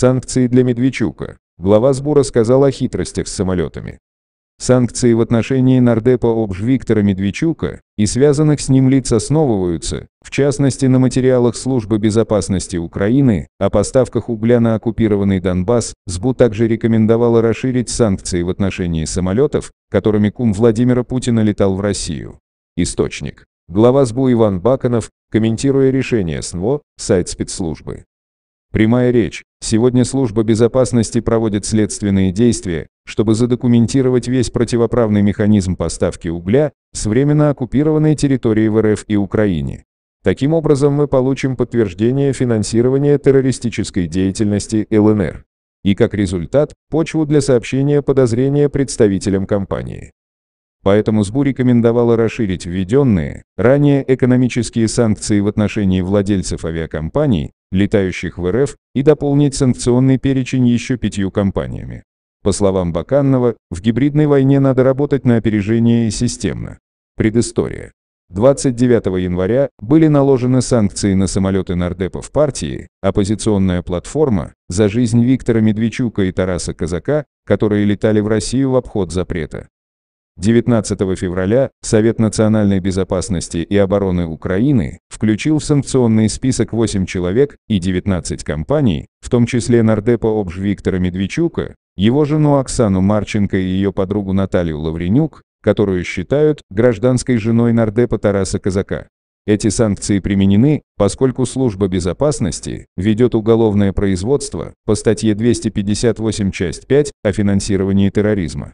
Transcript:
Санкции для Медведчука. Глава сбора сказал о хитростях с самолетами. Санкции в отношении нардепа обж Виктора Медведчука и связанных с ним лиц основываются, в частности на материалах Службы безопасности Украины, о поставках угля на оккупированный Донбасс, СБУ также рекомендовала расширить санкции в отношении самолетов, которыми кум Владимира Путина летал в Россию. Источник. Глава СБУ Иван Баканов, комментируя решение СНВО, сайт спецслужбы. Прямая речь. Сегодня служба безопасности проводит следственные действия, чтобы задокументировать весь противоправный механизм поставки угля с временно оккупированной территории в РФ и Украине. Таким образом мы получим подтверждение финансирования террористической деятельности ЛНР. И как результат, почву для сообщения подозрения представителям компании. Поэтому СБУ рекомендовала расширить введенные ранее экономические санкции в отношении владельцев авиакомпаний, летающих в РФ, и дополнить санкционный перечень еще пятью компаниями. По словам Баканного, в гибридной войне надо работать на опережение и системно. Предыстория. 29 января были наложены санкции на самолеты нардепов партии, оппозиционная платформа «За жизнь» Виктора Медведчука и Тараса Казака, которые летали в Россию в обход запрета. 19 февраля Совет национальной безопасности и обороны Украины включил в санкционный список 8 человек и 19 компаний, в том числе нардепа ОБЖ Виктора Медведчука, его жену Оксану Марченко и ее подругу Наталью Лавренюк, которую считают гражданской женой нардепа Тараса Казака. Эти санкции применены, поскольку служба безопасности ведет уголовное производство по статье 258 часть 5 о финансировании терроризма.